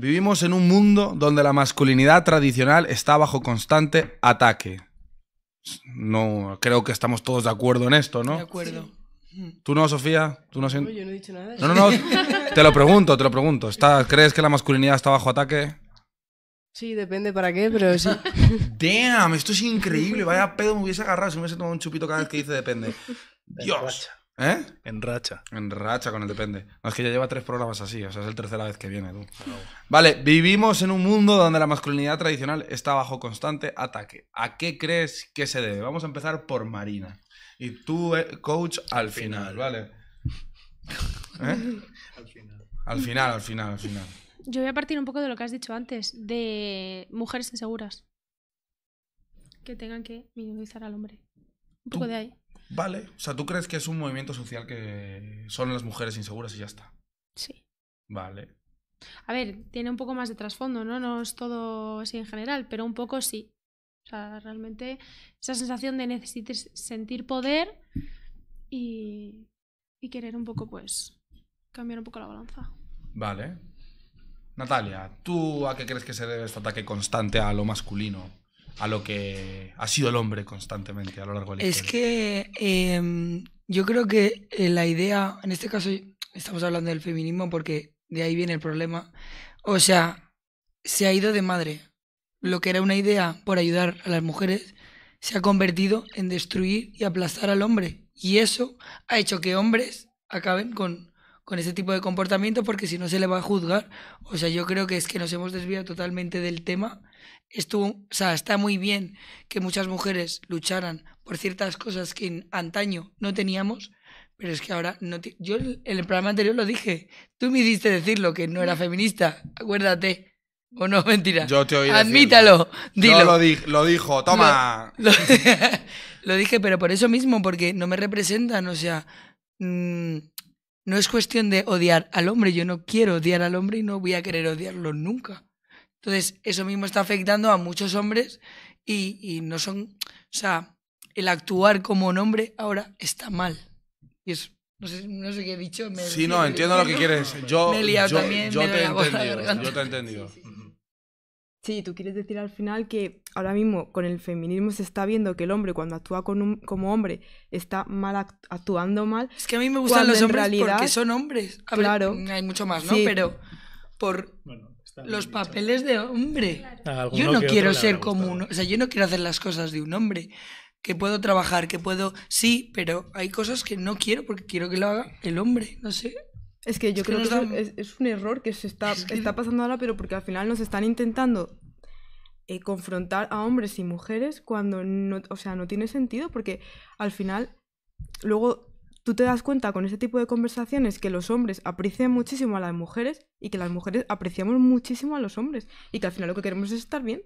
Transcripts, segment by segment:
Vivimos en un mundo donde la masculinidad tradicional está bajo constante ataque. No, creo que estamos todos de acuerdo en esto, ¿no? De acuerdo. Mm. ¿Tú no, Sofía? ¿Tú no, yo no he dicho nada. No, no, no. te lo pregunto, te lo pregunto. ¿Crees que la masculinidad está bajo ataque? Sí, depende para qué, pero sí. Damn, esto es increíble. Vaya pedo me hubiese agarrado si me hubiese tomado un chupito cada vez que dice depende. Dios. ¿Eh? En racha. En racha con el Depende. No, es que ya lleva tres programas así, o sea, es el tercera vez que viene, tú. Vale, vivimos en un mundo donde la masculinidad tradicional está bajo constante ataque. ¿A qué crees que se debe? Vamos a empezar por Marina. Y tú, eh, coach, al final, ¿vale? ¿Eh? Al final. Al final, al final, al final. Yo voy a partir un poco de lo que has dicho antes, de mujeres inseguras. Que tengan que minimizar al hombre. Un poco de ahí. Vale, o sea, ¿tú crees que es un movimiento social que son las mujeres inseguras y ya está? Sí. Vale. A ver, tiene un poco más de trasfondo, ¿no? No es todo así en general, pero un poco sí. O sea, realmente esa sensación de necesitar sentir poder y, y querer un poco, pues, cambiar un poco la balanza. Vale. Natalia, ¿tú a qué crees que se debe este ataque constante a lo masculino? a lo que ha sido el hombre constantemente a lo largo de la es que em, yo creo que eh, la idea, en este caso estamos hablando del feminismo porque de ahí viene el problema. O sea, se ha ido de madre. Lo que era una idea por ayudar a las mujeres se ha convertido en destruir y aplastar al hombre. Y eso ha hecho que hombres acaben con con ese tipo de comportamiento porque si no se le va a juzgar. O sea, yo creo que es que nos hemos desviado totalmente del tema. o sea, está muy bien que muchas mujeres lucharan por ciertas cosas que en antaño no teníamos, pero es que ahora no yo en el programa anterior lo dije. Tú me hiciste decirlo que no era feminista, acuérdate. ¿O no? Mentira. Yo te oí Admítalo. Dilo. lo, lo, dijo, toma. Lo, dije, pero por eso mismo, porque no me representan, o sea, mm, no es cuestión de odiar al hombre. Yo no quiero odiar al hombre y no voy a querer odiarlo nunca. Entonces, eso mismo está afectando a muchos hombres y, no son. O sea, el actuar como un hombre ahora está mal. Y es, no, sé, no qué he dicho. Me sí, no, entiendo lo que quieres. Yo, Yo, te he entendido, yo te he entendido. Sí, tú quieres decir al final que ahora mismo con el feminismo se está viendo que el hombre cuando actúa como hombre está mal actuando mal. Es que a mí me gustan los hombres porque son hombres. claro. hay mucho más, ¿no? Pero por los papeles de hombre. Ah, yo no quiero ser como uno, o sea, yo no quiero hacer las cosas de un hombre. Que puedo trabajar, que puedo, sí, pero hay cosas que no quiero porque quiero que lo haga el hombre, no sé. Es que yo creo que, es, un error que se está, está pasando ahora, pero porque al final nos están intentando eh, confrontar a hombres y mujeres cuando no, o sea, no tiene sentido, porque al final luego tú te das cuenta con este tipo de conversaciones que los hombres aprecian muchísimo a las mujeres y que las mujeres apreciamos muchísimo a los hombres y que al final lo que queremos es estar bien.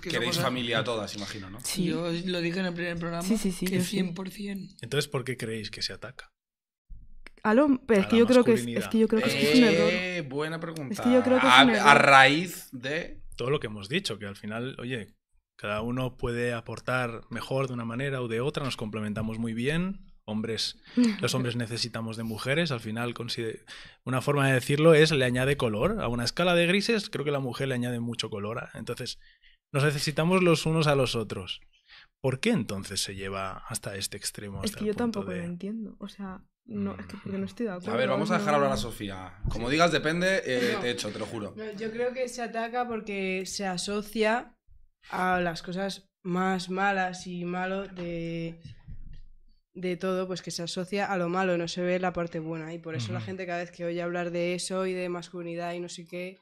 Queréis familia a todas, imagino, ¿no? Yo lo dije en el primer programa 100%. Entonces, ¿por qué creéis que se ataca? es que, yo creo que es, que yo creo que, es, un eh, error. Buena pregunta. Es que yo creo que a, raíz de todo lo que hemos dicho, que al final, oye, cada uno puede aportar mejor de una manera o de otra, nos complementamos muy bien. Hombres, los hombres necesitamos de mujeres, al final una forma de decirlo es le añade color. A una escala de grises, creo que la mujer le añade mucho color. ¿eh? Entonces, nos necesitamos los unos a los otros. ¿Por qué entonces se lleva hasta este extremo? es que yo tampoco lo entiendo. O sea, no, mm. es que no estoy de acuerdo. A ver, vamos a dejar hablar a Sofía. Como digas, depende, eh, te te lo juro. yo creo que se ataca porque se asocia a las cosas más malas y malo de, de todo, pues que se asocia a lo malo, no se ve la parte buena. Y por eso la gente cada vez que oye hablar de eso y de masculinidad y no sé qué,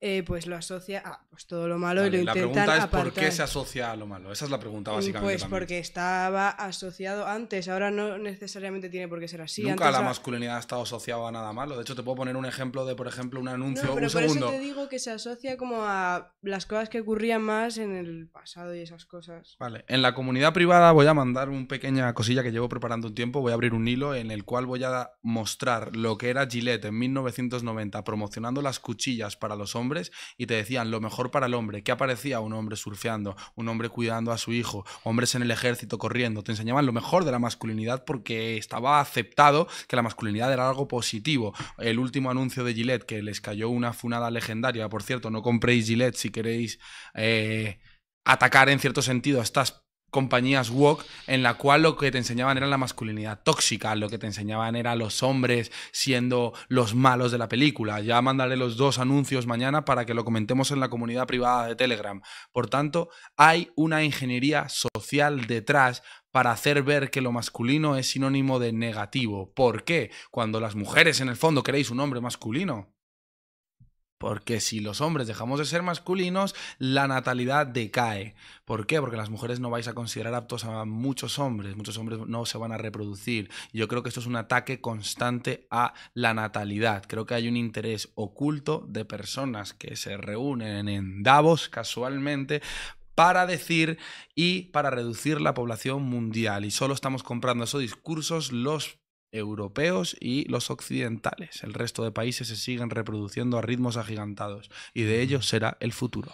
eh, pues lo asocia a pues, todo lo malo y lo La pregunta es por qué se asocia a lo malo. Esa es la pregunta mm, básicamente. Pues porque estaba asociado antes, ahora no necesariamente tiene por qué ser así. Nunca la masculinidad ha estado asociada a nada malo. De hecho, te puedo poner un ejemplo de, por ejemplo, un anuncio. un segundo. eso te digo que se asocia como a las cosas que ocurrían más en el pasado y esas cosas. Vale, en la comunidad privada voy a mandar una pequeña cosilla que llevo preparando un tiempo. Voy a abrir un hilo en el cual voy a mostrar lo que era Gillette en 1990 promocionando las cuchillas para los hombres y te decían lo mejor para el hombre. ¿Qué aparecía? Un hombre surfeando, un hombre cuidando a su hijo, hombres en el ejército corriendo. Te enseñaban lo mejor de la masculinidad porque estaba aceptado que la masculinidad era algo positivo. El último anuncio de Gillette, que les cayó una funada legendaria, por cierto, no compréis Gillette si queréis... Eh, atacar en cierto sentido a estas compañías walk en la cual lo que te enseñaban era la masculinidad tóxica, lo que te enseñaban era los hombres siendo los malos de la película. Ya mandaré los dos anuncios mañana para que lo comentemos en la comunidad privada de Telegram. Por tanto, hay una ingeniería social detrás para hacer ver que lo masculino es sinónimo de negativo. ¿Por qué? Cuando las mujeres en el fondo queréis un hombre masculino. Porque si los hombres dejamos de ser masculinos, la natalidad decae. ¿Por qué? Porque las mujeres no vais a considerar aptos a muchos hombres, muchos hombres no se van a reproducir. Yo creo que esto es un ataque constante a la natalidad. Creo que hay un interés oculto de personas que se reúnen en Davos casualmente para decir y para reducir la población mundial. Y solo estamos comprando esos discursos los europeos y los occidentales. El resto de países se siguen reproduciendo a ritmos agigantados y de ellos será el futuro.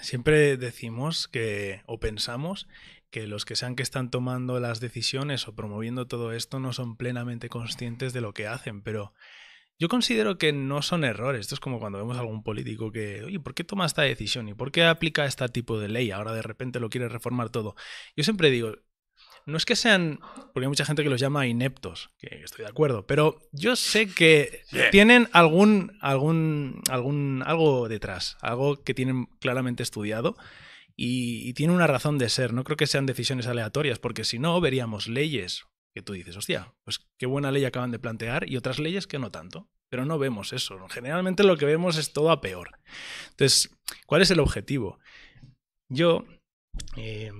Siempre decimos que, o pensamos, que los que sean que están tomando las decisiones o promoviendo todo esto no son plenamente conscientes de lo que hacen, pero yo considero que no son errores. Esto es como cuando vemos a algún político que, oye, ¿por qué toma esta decisión? ¿Y por qué aplica este tipo de ley? Ahora de repente lo quiere reformar todo. Yo siempre digo, no es que sean, porque hay mucha gente que los llama ineptos, que estoy de acuerdo, pero yo sé que tienen algún, algún, algún, algo detrás, algo que tienen claramente estudiado y, tiene una razón de ser. No creo que sean decisiones aleatorias, porque si no, veríamos leyes que tú dices, hostia, pues qué buena ley acaban de plantear y otras leyes que no tanto. Pero no vemos eso. Generalmente lo que vemos es todo a peor. Entonces, ¿cuál es el objetivo? Yo... Eh,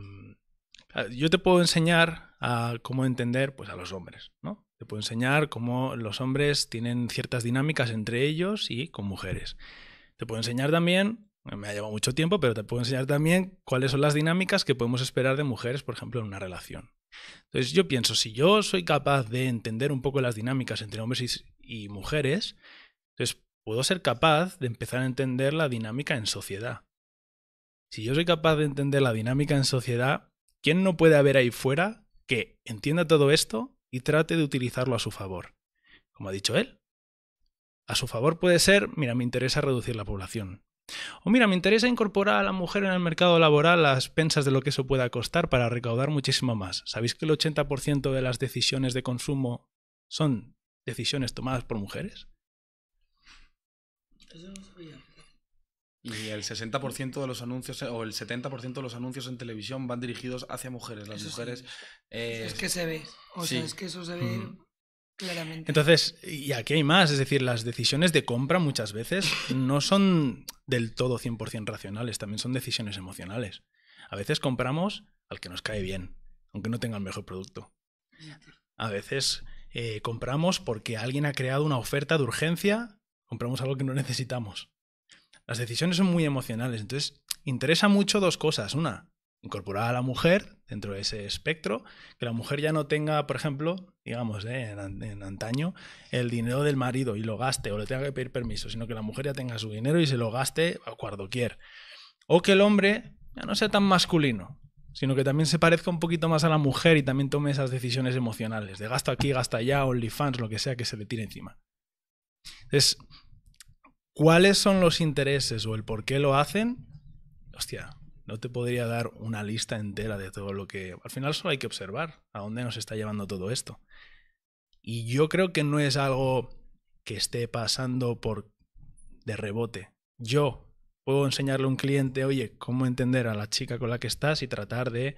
Ah, yo te puedo enseñar a cómo entender pues, a los hombres, Te puedo enseñar cómo los hombres tienen ciertas dinámicas entre ellos y con mujeres. Te puedo enseñar también, eh, me ha llevado mucho tiempo, pero te puedo enseñar también cuáles son las dinámicas que podemos esperar de mujeres, por ejemplo, en una relación. Entonces yo pienso, si yo soy capaz de entender un poco las dinámicas entre hombres y, y mujeres, entonces puedo ser capaz de empezar a entender la dinámica en sociedad. Si yo soy capaz de entender la dinámica en sociedad, ¿Quién no puede haber ahí fuera que entienda todo esto y trate de utilizarlo a su favor? Como ha dicho él. A su favor puede ser, mira, me interesa reducir la población. O mira, me interesa incorporar a la mujer en el mercado laboral las pensas de lo que eso pueda costar para recaudar muchísimo más. ¿Sabéis que el 80% de las decisiones de consumo son decisiones tomadas por mujeres? Eso y el 60% de los anuncios o el 70% de los anuncios en televisión van dirigidos hacia mujeres. Las mujeres. Eh, es que se ve. O sea, es que eso se ve. Claramente. Entonces, y aquí hay más, es decir, las decisiones de compra muchas veces no son del todo 100% racionales, también son decisiones emocionales. A veces compramos al que nos cae bien, aunque no tenga el mejor producto. A veces eh, compramos porque alguien ha creado una oferta de urgencia, compramos algo que no necesitamos. Las decisiones son muy emocionales. Entonces, interesa mucho dos cosas. Una, incorporar a la mujer dentro de ese espectro, que la mujer ya no tenga, por ejemplo, digamos, eh, en, antaño, el dinero del marido y lo gaste o le tenga que pedir permiso, sino que la mujer ya tenga su dinero y se lo gaste a cuando quiera. O que el hombre ya no sea tan masculino, sino que también se parezca un poquito más a la mujer y también tome esas decisiones emocionales, de gasto aquí, gasto allá, OnlyFans, lo que sea que se le tire encima. Entonces, cuáles son los intereses o el por qué lo hacen, hostia, no te podría dar una lista entera de todo lo que... Al final solo hay que observar a dónde nos está llevando todo esto. Y yo creo que no es algo que esté pasando por de rebote. Yo puedo enseñarle a un cliente, oye, cómo entender a la chica con la que estás y tratar de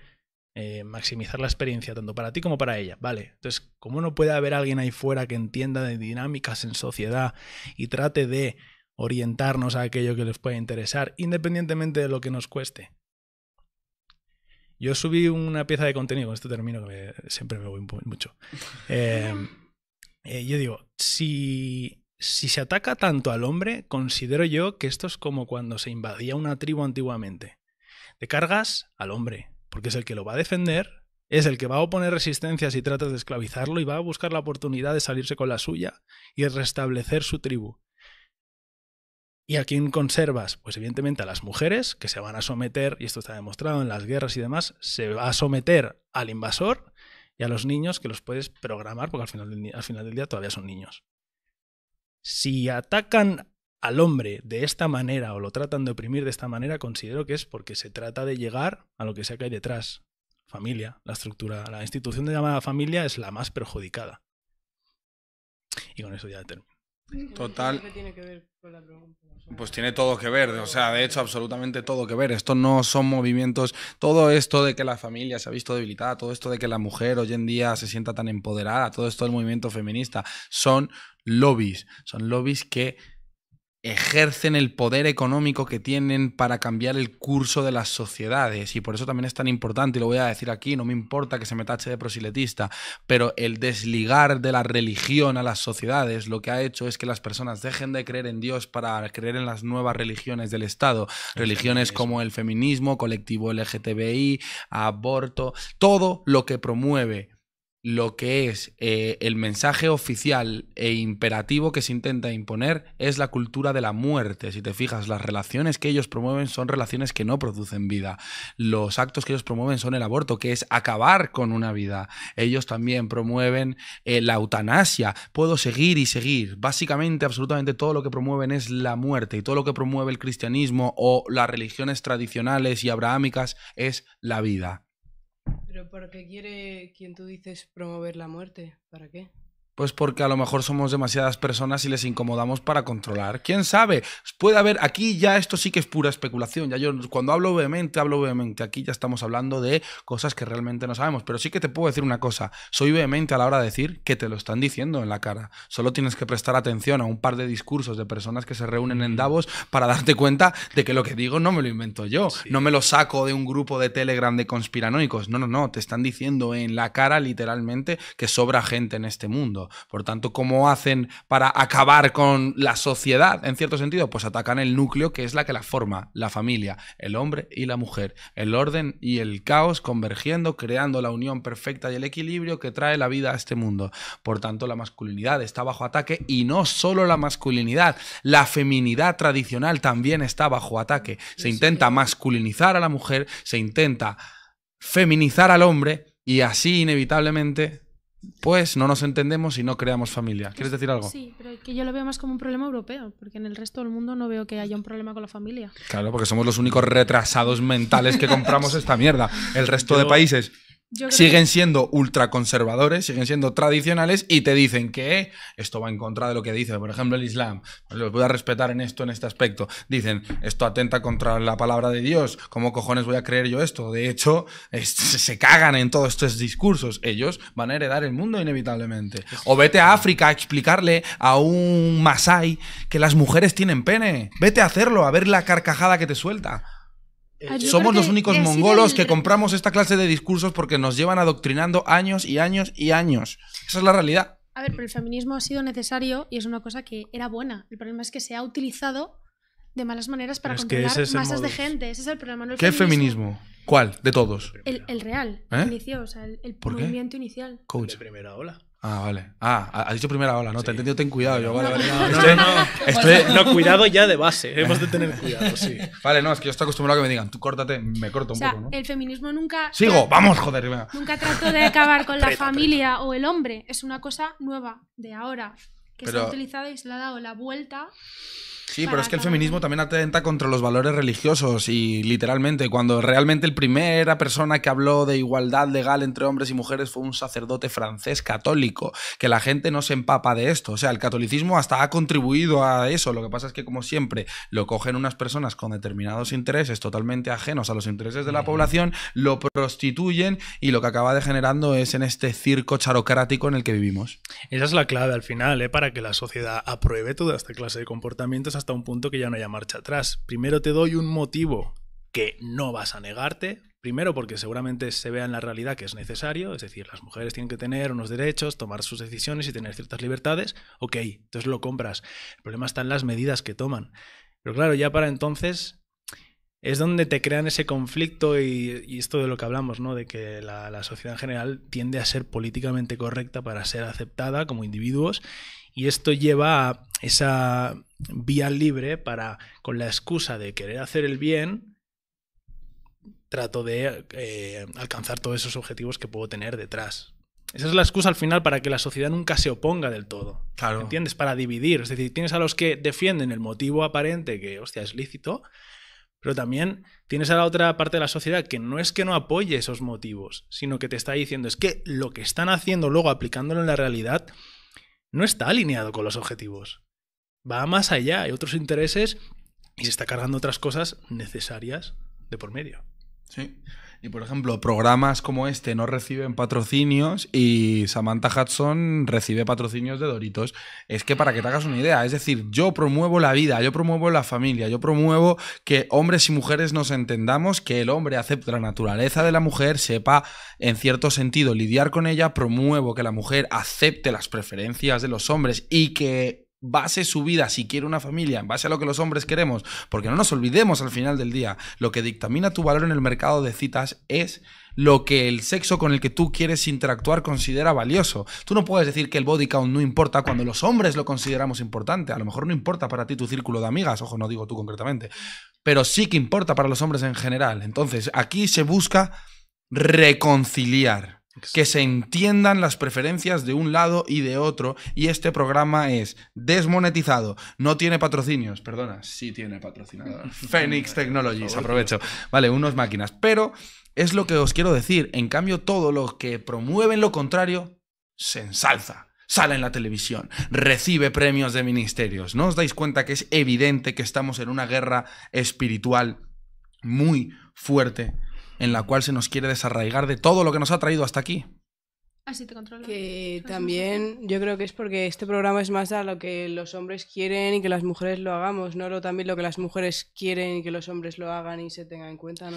eh, maximizar la experiencia tanto para ti como para ella. Vale, entonces, ¿cómo no puede haber alguien ahí fuera que entienda de dinámicas en sociedad y trate de orientarnos a aquello que les pueda interesar, independientemente de lo que nos cueste. Yo subí una pieza de contenido, con este término que siempre me voy mucho. Em, eh, yo digo, si, si se ataca tanto al hombre, considero yo que esto es como cuando se invadía una tribu antiguamente. De cargas al hombre, porque es el que lo va a defender, es el que va a oponer resistencias y tratas de esclavizarlo y va a buscar la oportunidad de salirse con la suya y restablecer su tribu. ¿Y a quién conservas? Pues evidentemente a las mujeres, que se van a someter, y esto está demostrado en las guerras y demás, se va a someter al invasor y a los niños que los puedes programar, porque al final del, al final del día todavía son niños. Si atacan al hombre de esta manera o lo tratan de oprimir de esta manera, considero que es porque se trata de llegar a lo que sea que hay detrás. Familia, la estructura, la institución de llamada familia es la más perjudicada. Y con eso ya termino. Total. Pues tiene todo que ver, o sea, de hecho, absolutamente todo que ver. Esto no son movimientos, todo esto de que la familia se ha visto debilitada, todo esto de que la mujer hoy en día se sienta tan empoderada, todo esto del movimiento feminista, son lobbies, son lobbies que ejercen el poder económico que tienen para cambiar el curso de las sociedades. Y por eso también es tan importante, y lo voy a decir aquí, no me importa que se me tache de prosiletista, pero el desligar de la religión a las sociedades lo que ha hecho es que las personas dejen de creer en Dios para creer en las nuevas religiones del Estado. religiones como el feminismo, colectivo LGTBI, aborto, todo lo que promueve lo que es eh, el mensaje oficial e imperativo que se intenta imponer es la cultura de la muerte. Si te fijas, las relaciones que ellos promueven son relaciones que no producen vida. Los actos que ellos promueven son el aborto, que es acabar con una vida. Ellos también promueven eh, la eutanasia. Puedo seguir y seguir. Básicamente, absolutamente todo lo que promueven es la muerte y todo lo que promueve el cristianismo o las religiones tradicionales y abrahámicas es la vida. Pero ¿para qué quiere quien tú dices promover la muerte? ¿Para qué? Pues porque a lo mejor somos demasiadas personas y les incomodamos para controlar. ¿Quién sabe? Puede haber, aquí ya esto sí que es pura especulación. Ya yo cuando hablo vehemente, hablo vehemente. Aquí ya estamos hablando de cosas que realmente no sabemos. Pero sí que te puedo decir una cosa. Soy vehemente a la hora de decir que te lo están diciendo en la cara. Solo tienes que prestar atención a un par de discursos de personas que se reúnen en mm. Davos para darte cuenta de que lo que digo no me lo invento yo. No me lo saco de un grupo de Telegram de conspiranoicos. No, no, no. Te están diciendo en la cara literalmente que sobra gente en este mundo. Por tanto, ¿cómo hacen para acabar con la sociedad en cierto sentido? Pues atacan el núcleo que es la que la forma, la familia, el hombre y la mujer, el orden y el caos convergiendo, creando la unión perfecta y el equilibrio que trae la vida a este mundo. Por tanto, la masculinidad está bajo ataque y no solo la masculinidad, la feminidad tradicional también está bajo ataque. Se intenta masculinizar a la mujer, se intenta feminizar al hombre y así inevitablemente pues no nos entendemos y no creamos familia. ¿Quieres pues decir algo? Sí, pero que yo lo veo más como un problema europeo, porque en el resto del mundo no veo que haya un problema con la familia. Claro, porque somos los únicos retrasados mentales que compramos esta mierda. El resto de países siguen siendo ultraconservadores, siguen siendo tradicionales y te dicen que esto va en contra de lo que dice, por ejemplo, el Islam. Pues los voy a respetar en esto, en este aspecto. Dicen, esto atenta contra la palabra de Dios. ¿Cómo cojones voy a creer yo esto? De hecho, se cagan en todos estos discursos. Ellos van a heredar el mundo inevitablemente. Pues o vete a África a explicarle a un masai que las mujeres tienen pene. Vete a hacerlo, a ver la carcajada que te suelta. Somos los únicos mongolos que compramos esta clase de discursos porque nos llevan adoctrinando años y años y años. Esa es la realidad. A ver, pero el feminismo ha sido necesario y es una cosa que era buena. El problema es que se ha utilizado de malas maneras para controlar masas de gente. Ese es el problema. ¿Qué feminismo? ¿Cuál? De todos. El, real. ¿Eh? El inicio, o sea, el, movimiento inicial. Coach. De primera ola. Ah, vale. Ah, has dicho primera ola, ¿no? Te he entendido, ten cuidado. Yo, vale, vale. No, no, no, cuidado ya de base. ¿eh? Hemos de tener cuidado, sí. Vale, no, es que yo estoy acostumbrado a que me digan, tú córtate, me corto un o sea, poco, ¿no? El feminismo nunca. Sigo, vamos, joder. Venga. Nunca trato de acabar con la familia o el hombre. Es una cosa nueva, de ahora, que se ha utilizado y se le ha dado la vuelta Sí, pero es que el feminismo también atenta contra los valores religiosos y literalmente, cuando realmente la primera persona que habló de igualdad legal entre hombres y mujeres fue un sacerdote francés católico, que la gente no se empapa de esto. O sea, el catolicismo hasta ha contribuido a eso. Lo que pasa es que, como siempre, lo cogen unas personas con determinados intereses totalmente ajenos a los intereses de la población, lo prostituyen y lo que acaba degenerando es en este circo charocrático en el que vivimos. Esa es la clave al final, ¿eh? para que la sociedad apruebe toda esta clase de comportamientos pues, hasta un punto que ya no haya marcha atrás. Primero te doy un motivo que no vas a negarte, primero porque seguramente se vea en la realidad que es necesario, es decir, las mujeres tienen que tener unos derechos, tomar sus decisiones y tener ciertas libertades, ok, entonces lo compras. El problema está en las medidas que toman. Pero claro, ya para entonces es donde te crean ese conflicto y, esto de lo que hablamos, ¿no? De que la, la sociedad en general tiende a ser políticamente correcta para ser aceptada como individuos y esto lleva a esa vía libre para, con la excusa de querer hacer el bien, trato de eh, alcanzar todos esos objetivos que puedo tener detrás. Esa es la excusa al final para que la sociedad nunca se oponga del todo. ¿Entiendes? Para dividir. Es decir, tienes a los que defienden el motivo aparente, que, hostia, es lícito, pero también tienes a la otra parte de la sociedad que no es que no apoye esos motivos, sino que te está diciendo es que lo que están haciendo luego aplicándolo en la realidad no está alineado con los objetivos. Va más allá, hay otros intereses y se está cargando otras cosas necesarias de por medio. Sí. Y por ejemplo, programas como este no reciben patrocinios y Samantha Hudson recibe patrocinios de Doritos. Es que para que te hagas una idea, es decir, yo promuevo la vida, yo promuevo la familia, yo promuevo que hombres y mujeres nos entendamos, que el hombre acepte la naturaleza de la mujer, sepa en cierto sentido lidiar con ella, promuevo que la mujer acepte las preferencias de los hombres y que base su vida, si quiere una familia, en base a lo que los hombres queremos, porque no nos olvidemos al final del día, lo que dictamina tu valor en el mercado de citas es lo que el sexo con el que tú quieres interactuar considera valioso. Tú no puedes decir que el body count no importa cuando los hombres lo consideramos importante. A lo mejor no importa para ti tu círculo de amigas, ojo, no digo tú concretamente, pero sí que importa para los hombres en general. Entonces, aquí se busca reconciliar que se entiendan las preferencias de un lado y de otro. Y este programa es desmonetizado, no tiene patrocinios, perdona, sí tiene patrocinador. Phoenix Technologies, aprovecho. Vale, unos máquinas. Pero es lo que os quiero decir. En cambio, todo lo que promueven lo contrario se ensalza. Sale en la televisión, recibe premios de ministerios. ¿No os dais cuenta que es evidente que estamos en una guerra espiritual muy fuerte en la cual se nos quiere desarraigar de todo lo que nos ha traído hasta aquí. Así te controlo. Que también yo creo que es porque este programa es más a lo que los hombres quieren y que las mujeres lo hagamos, no lo también lo que las mujeres quieren y que los hombres lo hagan y se tengan en cuenta, ¿no?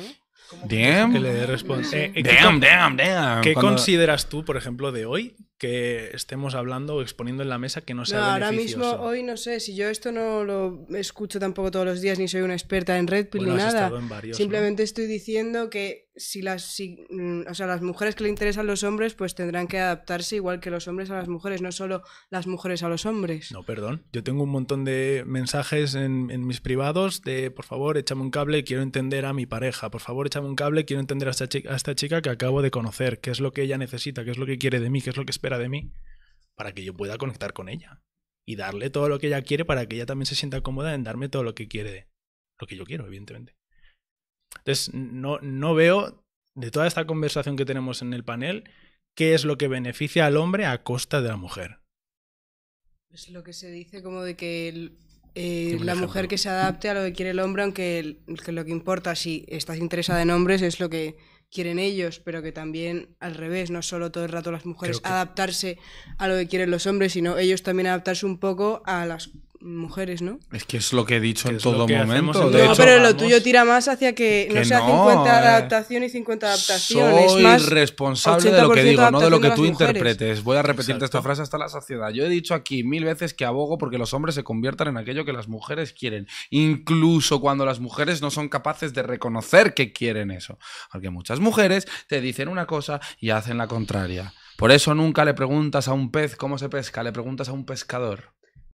Damn. Que le responsabilidad. damn, eh, eh, damn, damn, ¿Qué consideras tú, por ejemplo, de hoy que estemos hablando o exponiendo en la mesa que no sea beneficioso ahora mismo hoy no sé si yo esto no lo escucho tampoco todos los días ni soy una experta en red ni nada simplemente estoy diciendo que si las mm, o sea las mujeres que le interesan los hombres pues tendrán que adaptarse igual que los hombres a las mujeres no solo las mujeres a los hombres no perdón yo tengo un montón de mensajes en, mis privados de por favor échame un cable quiero entender a mi pareja por favor échame un cable quiero entender a esta chica, a esta chica que acabo de conocer qué es lo que ella necesita qué es lo que quiere de mí qué es lo que espera de mí para que yo pueda conectar con ella y darle todo lo que ella quiere para que ella también se sienta cómoda en darme todo lo que quiere, lo que yo quiero, evidentemente. Entonces, no, no veo de toda esta conversación que tenemos en el panel qué es lo que beneficia al hombre a costa de la mujer. Es lo que se dice como de que eh, la mujer que se adapte a lo que quiere el hombre, aunque lo que importa si estás interesada en hombres es lo que quieren ellos, pero que también al revés, no solo todo el rato las mujeres adaptarse a lo que quieren los hombres, sino ellos también adaptarse un poco a las mujeres, ¿no? Es que es lo que he dicho en todo momento. no, pero lo tuyo tira más hacia que, no sea 50 eh. adaptación y 50 adaptaciones. Soy responsable de lo que digo, no de lo que tú interpretes. Voy a repetirte esta frase hasta la saciedad. Yo he dicho aquí mil veces que abogo porque los hombres se conviertan en aquello que las mujeres quieren, incluso cuando las mujeres no son capaces de reconocer que quieren eso. Porque muchas mujeres te dicen una cosa y hacen la contraria. Por eso nunca le preguntas a un pez cómo se pesca, le preguntas a un pescador.